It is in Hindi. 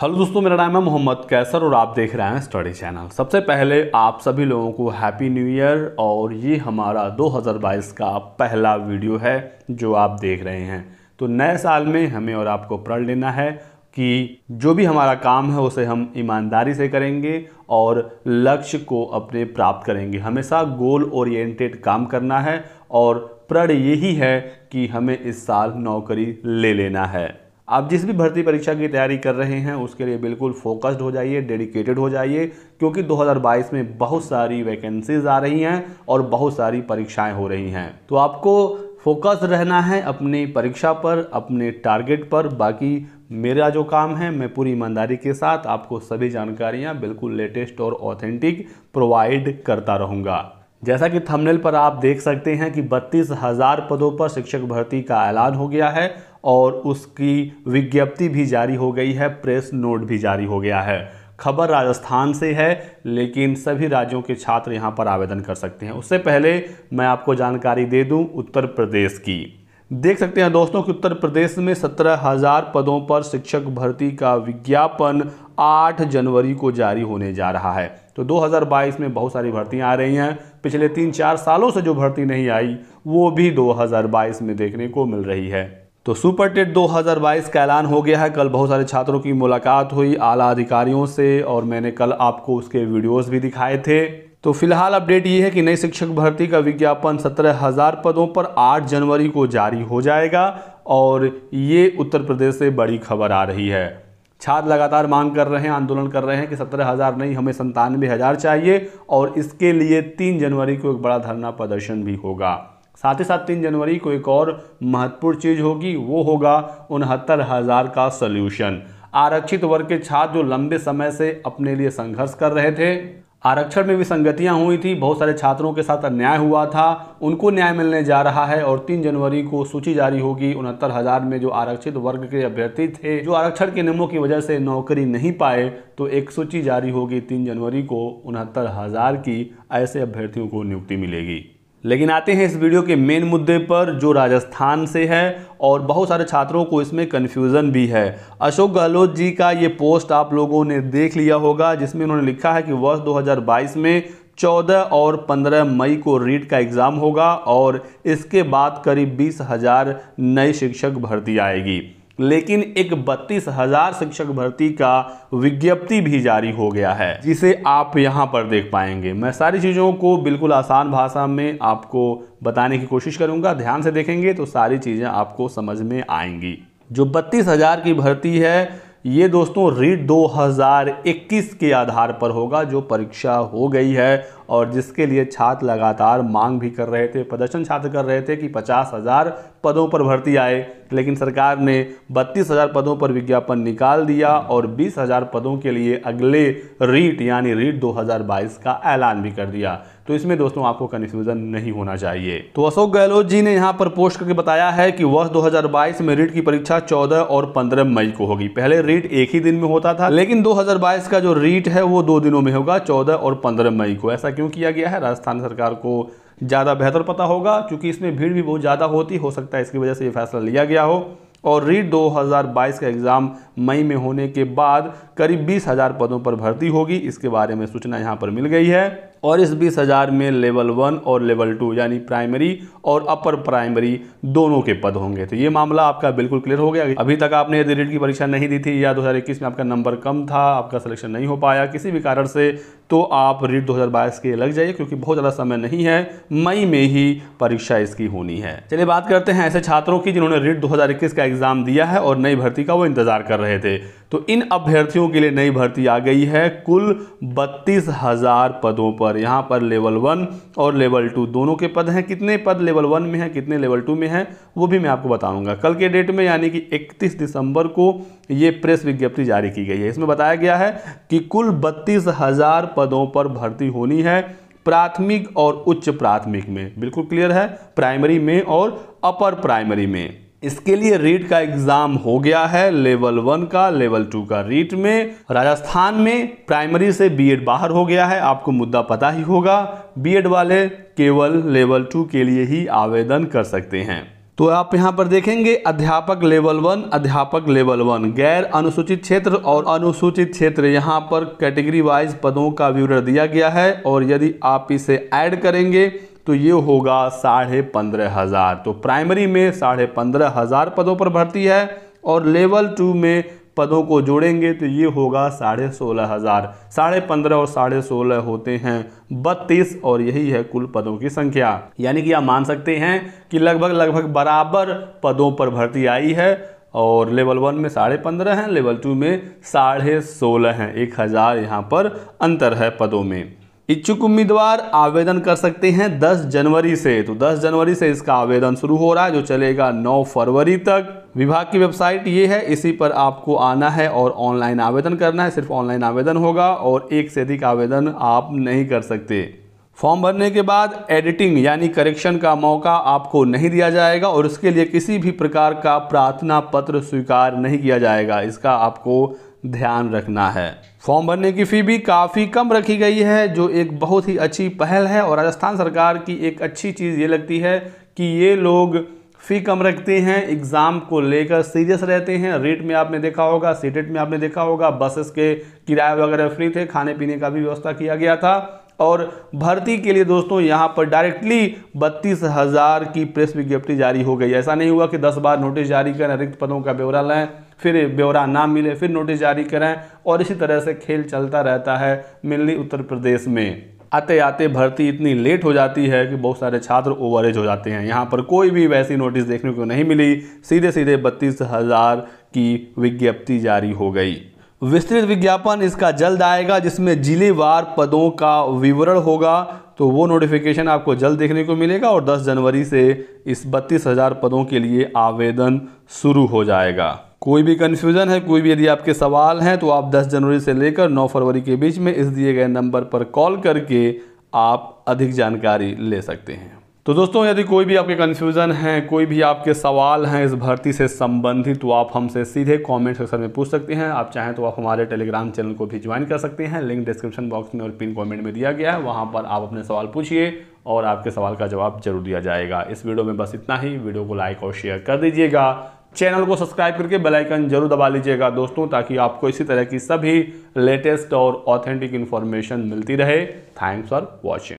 हेलो दोस्तों मेरा नाम है मोहम्मद कैसर और आप देख रहे हैं स्टडी चैनल सबसे पहले आप सभी लोगों को हैप्पी न्यू ईयर और ये हमारा 2022 का पहला वीडियो है जो आप देख रहे हैं तो नए साल में हमें और आपको प्रण लेना है कि जो भी हमारा काम है उसे हम ईमानदारी से करेंगे और लक्ष्य को अपने प्राप्त करेंगे हमेशा गोल ओरिएंटेड काम करना है और प्रण यही है कि हमें इस साल नौकरी ले लेना है आप जिस भी भर्ती परीक्षा की तैयारी कर रहे हैं उसके लिए बिल्कुल फोकस्ड हो जाइए डेडिकेटेड हो जाइए क्योंकि 2022 में बहुत सारी वैकेंसीज आ रही हैं और बहुत सारी परीक्षाएं हो रही हैं तो आपको फोकस रहना है अपनी परीक्षा पर अपने टारगेट पर बाकी मेरा जो काम है मैं पूरी ईमानदारी के साथ आपको सभी जानकारियाँ बिल्कुल लेटेस्ट और ऑथेंटिक प्रोवाइड करता रहूँगा जैसा कि थंबनेल पर आप देख सकते हैं कि बत्तीस हज़ार पदों पर शिक्षक भर्ती का ऐलान हो गया है और उसकी विज्ञप्ति भी जारी हो गई है प्रेस नोट भी जारी हो गया है खबर राजस्थान से है लेकिन सभी राज्यों के छात्र यहाँ पर आवेदन कर सकते हैं उससे पहले मैं आपको जानकारी दे दूँ उत्तर प्रदेश की देख सकते हैं दोस्तों कि उत्तर प्रदेश में सत्रह हजार पदों पर शिक्षक भर्ती का विज्ञापन 8 जनवरी को जारी होने जा रहा है तो 2022 में बहुत सारी भर्तियां आ रही हैं पिछले तीन चार सालों से जो भर्ती नहीं आई वो भी 2022 में देखने को मिल रही है तो सुपर टेट 2022 का ऐलान हो गया है कल बहुत सारे छात्रों की मुलाकात हुई आला अधिकारियों से और मैंने कल आपको उसके वीडियोस भी दिखाए थे तो फिलहाल अपडेट ये है कि नई शिक्षक भर्ती का विज्ञापन सत्रह हज़ार पदों पर 8 जनवरी को जारी हो जाएगा और ये उत्तर प्रदेश से बड़ी खबर आ रही है छात्र लगातार मांग कर रहे हैं आंदोलन कर रहे हैं कि सत्रह हज़ार नहीं हमें संतानवे हज़ार चाहिए और इसके लिए तीन जनवरी को एक बड़ा धरना प्रदर्शन भी होगा साथ ही साथ तीन जनवरी को एक और महत्वपूर्ण चीज़ होगी वो होगा उनहत्तर हज़ार का सल्यूशन आरक्षित वर्ग के छात्र जो लंबे समय से अपने लिए संघर्ष कर रहे थे आरक्षण में भी संगतियां हुई थी बहुत सारे छात्रों के साथ अन्याय हुआ था उनको न्याय मिलने जा रहा है और तीन जनवरी को सूची जारी होगी उनहत्तर हज़ार में जो आरक्षित वर्ग के अभ्यर्थी थे जो आरक्षण के नियमों की वजह से नौकरी नहीं पाए तो एक सूची जारी होगी तीन जनवरी को उनहत्तर हज़ार की ऐसे अभ्यर्थियों को नियुक्ति मिलेगी लेकिन आते हैं इस वीडियो के मेन मुद्दे पर जो राजस्थान से है और बहुत सारे छात्रों को इसमें कन्फ्यूज़न भी है अशोक गहलोत जी का ये पोस्ट आप लोगों ने देख लिया होगा जिसमें उन्होंने लिखा है कि वर्ष 2022 में 14 और 15 मई को रीट का एग्ज़ाम होगा और इसके बाद करीब बीस हज़ार नई शिक्षक भर्ती आएगी लेकिन एक बत्तीस हजार शिक्षक भर्ती का विज्ञप्ति भी जारी हो गया है जिसे आप यहाँ पर देख पाएंगे मैं सारी चीज़ों को बिल्कुल आसान भाषा में आपको बताने की कोशिश करूँगा ध्यान से देखेंगे तो सारी चीज़ें आपको समझ में आएंगी जो बत्तीस हज़ार की भर्ती है ये दोस्तों रीट 2021 के आधार पर होगा जो परीक्षा हो गई है और जिसके लिए छात्र लगातार मांग भी कर रहे थे प्रदर्शन छात्र कर रहे थे कि पचास हज़ार पदों पर भर्ती आए लेकिन सरकार ने बत्तीस हज़ार पदों पर विज्ञापन निकाल दिया और बीस हज़ार पदों के लिए अगले रीट यानी रीट 2022 का ऐलान भी कर दिया तो इसमें दोस्तों आपको कन्फ्यूज़न नहीं होना चाहिए तो अशोक गहलोत जी ने यहाँ पर पोस्ट करके बताया है कि वर्ष 2022 में रीट की परीक्षा 14 और 15 मई को होगी पहले रीट एक ही दिन में होता था लेकिन 2022 का जो रीट है वो दो दिनों में होगा 14 और 15 मई को ऐसा क्यों किया गया है राजस्थान सरकार को ज़्यादा बेहतर पता होगा क्योंकि इसमें भीड़ भी बहुत ज़्यादा होती हो सकता है इसकी वजह से ये फैसला लिया गया हो और रीट 2022 का एग्ज़ाम मई में होने के बाद करीब बीस हज़ार पदों पर भर्ती होगी इसके बारे में सूचना यहाँ पर मिल गई है और इस बीस हज़ार में लेवल वन और लेवल टू यानी प्राइमरी और अपर प्राइमरी दोनों के पद होंगे तो ये मामला आपका बिल्कुल क्लियर हो गया अभी तक आपने यदि रिट की परीक्षा नहीं दी थी या दो में आपका नंबर कम था आपका सिलेक्शन नहीं हो पाया किसी भी कारण से तो आप रीट 2022 के लग जाइए क्योंकि बहुत ज़्यादा समय नहीं है मई में ही परीक्षा इसकी होनी है चलिए बात करते हैं ऐसे छात्रों की जिन्होंने रीट 2021 का एग्ज़ाम दिया है और नई भर्ती का वो इंतज़ार कर रहे थे तो इन अभ्यर्थियों के लिए नई भर्ती आ गई है कुल बत्तीस हज़ार पदों पर यहाँ पर लेवल वन और लेवल टू दोनों के पद हैं कितने पद लेवल वन में हैं कितने लेवल टू में हैं वो भी मैं आपको बताऊंगा कल के डेट में यानी कि 31 दिसंबर को ये प्रेस विज्ञप्ति जारी की गई है इसमें बताया गया है कि कुल बत्तीस हज़ार पदों पर भर्ती होनी है प्राथमिक और उच्च प्राथमिक में बिल्कुल क्लियर है प्राइमरी में और अपर प्राइमरी में इसके लिए रीट का एग्ज़ाम हो गया है लेवल वन का लेवल टू का रीट में राजस्थान में प्राइमरी से बीएड बाहर हो गया है आपको मुद्दा पता ही होगा बीएड वाले केवल लेवल टू के लिए ही आवेदन कर सकते हैं तो आप यहाँ पर देखेंगे अध्यापक लेवल वन अध्यापक लेवल वन गैर अनुसूचित क्षेत्र और अनुसूचित क्षेत्र यहाँ पर कैटेगरी वाइज पदों का विवरण दिया गया है और यदि आप इसे ऐड करेंगे तो ये होगा साढ़े पंद्रह हज़ार तो प्राइमरी में साढ़े पंद्रह हज़ार पदों पर भर्ती है और लेवल टू में पदों को जोड़ेंगे तो ये होगा साढ़े सोलह हज़ार साढ़े पंद्रह और साढ़े सोलह होते हैं बत्तीस और यही है कुल पदों की संख्या यानी कि आप मान सकते हैं कि लगभग लगभग बराबर पदों पर भर्ती आई है और लेवल वन में साढ़े पंद्रह हैं लेवल टू में साढ़े सोलह हैं एक हज़ार यहाँ पर अंतर है पदों में इच्छुक उम्मीदवार आवेदन कर सकते हैं 10 जनवरी से तो 10 जनवरी से इसका आवेदन शुरू हो रहा है जो चलेगा 9 फरवरी तक विभाग की वेबसाइट ये है इसी पर आपको आना है और ऑनलाइन आवेदन करना है सिर्फ ऑनलाइन आवेदन होगा और एक से अधिक आवेदन आप नहीं कर सकते फॉर्म भरने के बाद एडिटिंग यानी करेक्शन का मौका आपको नहीं दिया जाएगा और उसके लिए किसी भी प्रकार का प्रार्थना पत्र स्वीकार नहीं किया जाएगा इसका आपको ध्यान रखना है फॉर्म भरने की फ़ी भी काफ़ी कम रखी गई है जो एक बहुत ही अच्छी पहल है और राजस्थान सरकार की एक अच्छी चीज़ ये लगती है कि ये लोग फ़ी कम रखते हैं एग्ज़ाम को लेकर सीरियस रहते हैं रेट में आपने देखा होगा सीटेट में आपने देखा होगा बसेस के किराए वगैरह फ्री थे खाने पीने का भी व्यवस्था किया गया था और भर्ती के लिए दोस्तों यहाँ पर डायरेक्टली बत्तीस हज़ार की प्रेस विज्ञप्ति जारी हो गई ऐसा नहीं हुआ कि दस बार नोटिस जारी करें रिक्त पदों का ब्यौरा लें फिर ब्यौरा ना मिले फिर नोटिस जारी करें और इसी तरह से खेल चलता रहता है मिलनी उत्तर प्रदेश में आते आते भर्ती इतनी लेट हो जाती है कि बहुत सारे छात्र ओवर एज हो जाते हैं यहाँ पर कोई भी वैसी नोटिस देखने को नहीं मिली सीधे सीधे बत्तीस हज़ार की विज्ञप्ति जारी हो गई विस्तृत विज्ञापन इसका जल्द आएगा जिसमें जिलेवार पदों का विवरण होगा तो वो नोटिफिकेशन आपको जल्द देखने को मिलेगा और 10 जनवरी से इस बत्तीस हज़ार पदों के लिए आवेदन शुरू हो जाएगा कोई भी कन्फ्यूज़न है कोई भी यदि आपके सवाल हैं तो आप 10 जनवरी से लेकर 9 फरवरी के बीच में इस दिए गए नंबर पर कॉल करके आप अधिक जानकारी ले सकते हैं तो दोस्तों यदि कोई भी आपके कन्फ्यूज़न हैं कोई भी आपके सवाल हैं इस भर्ती से संबंधित तो आप हमसे सीधे कमेंट सेक्शन में पूछ सकते हैं आप चाहें तो आप हमारे टेलीग्राम चैनल को भी ज्वाइन कर सकते हैं लिंक डिस्क्रिप्शन बॉक्स में और पिन कमेंट में दिया गया है वहाँ पर आप अपने सवाल पूछिए और आपके सवाल का जवाब जरूर दिया जाएगा इस वीडियो में बस इतना ही वीडियो को लाइक और शेयर कर दीजिएगा चैनल को सब्सक्राइब करके बेल आइकन जरूर दबा लीजिएगा दोस्तों ताकि आपको इसी तरह की सभी लेटेस्ट और ऑथेंटिक इन्फॉर्मेशन मिलती रहे थैंक्स फॉर वॉचिंग